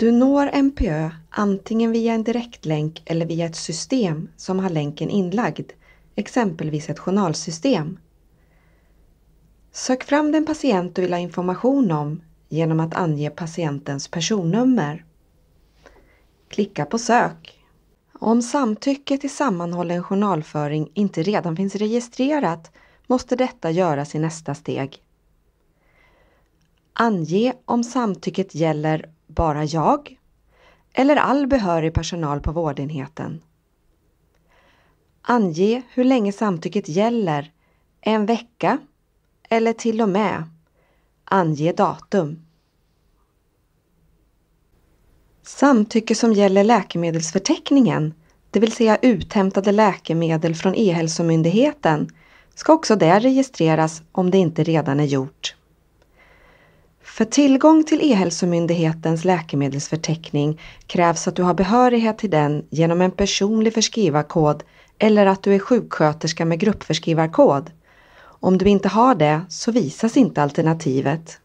Du når MPÖ antingen via en direktlänk eller via ett system som har länken inlagd, exempelvis ett journalsystem. Sök fram den patient du vill ha information om genom att ange patientens personnummer. Klicka på Sök. Om samtycke till sammanhållen journalföring inte redan finns registrerat måste detta göras i nästa steg. Ange om samtycket gäller bara jag eller all behörig personal på vårdenheten. Ange hur länge samtycket gäller, en vecka eller till och med ange datum. Samtycke som gäller läkemedelsförteckningen, det vill säga uthämtade läkemedel från E-hälsomyndigheten, ska också där registreras om det inte redan är gjort. För tillgång till E-hälsomyndighetens läkemedelsförteckning krävs att du har behörighet till den genom en personlig förskrivarkod eller att du är sjuksköterska med gruppförskrivarkod. Om du inte har det så visas inte alternativet.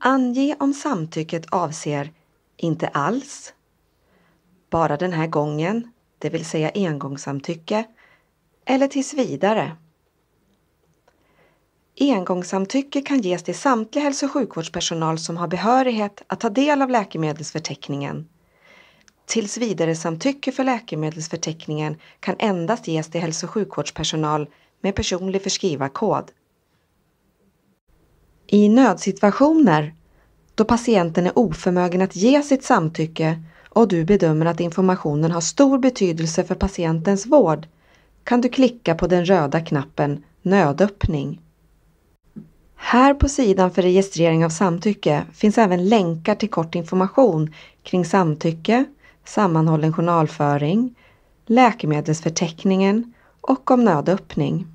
Ange om samtycket avser inte alls, bara den här gången, det vill säga engångssamtycke, eller tills vidare. Engångssamtycke kan ges till samtliga hälso och sjukvårdspersonal som har behörighet att ta del av läkemedelsförteckningen. Tills vidare samtycke för läkemedelsförteckningen kan endast ges till hälso och sjukvårdspersonal med personlig förskrivarkod. I nödsituationer, då patienten är oförmögen att ge sitt samtycke och du bedömer att informationen har stor betydelse för patientens vård, kan du klicka på den röda knappen Nödöppning. Här på sidan för registrering av samtycke finns även länkar till kort information kring samtycke, sammanhållen journalföring, läkemedelsförteckningen och om nödöppning.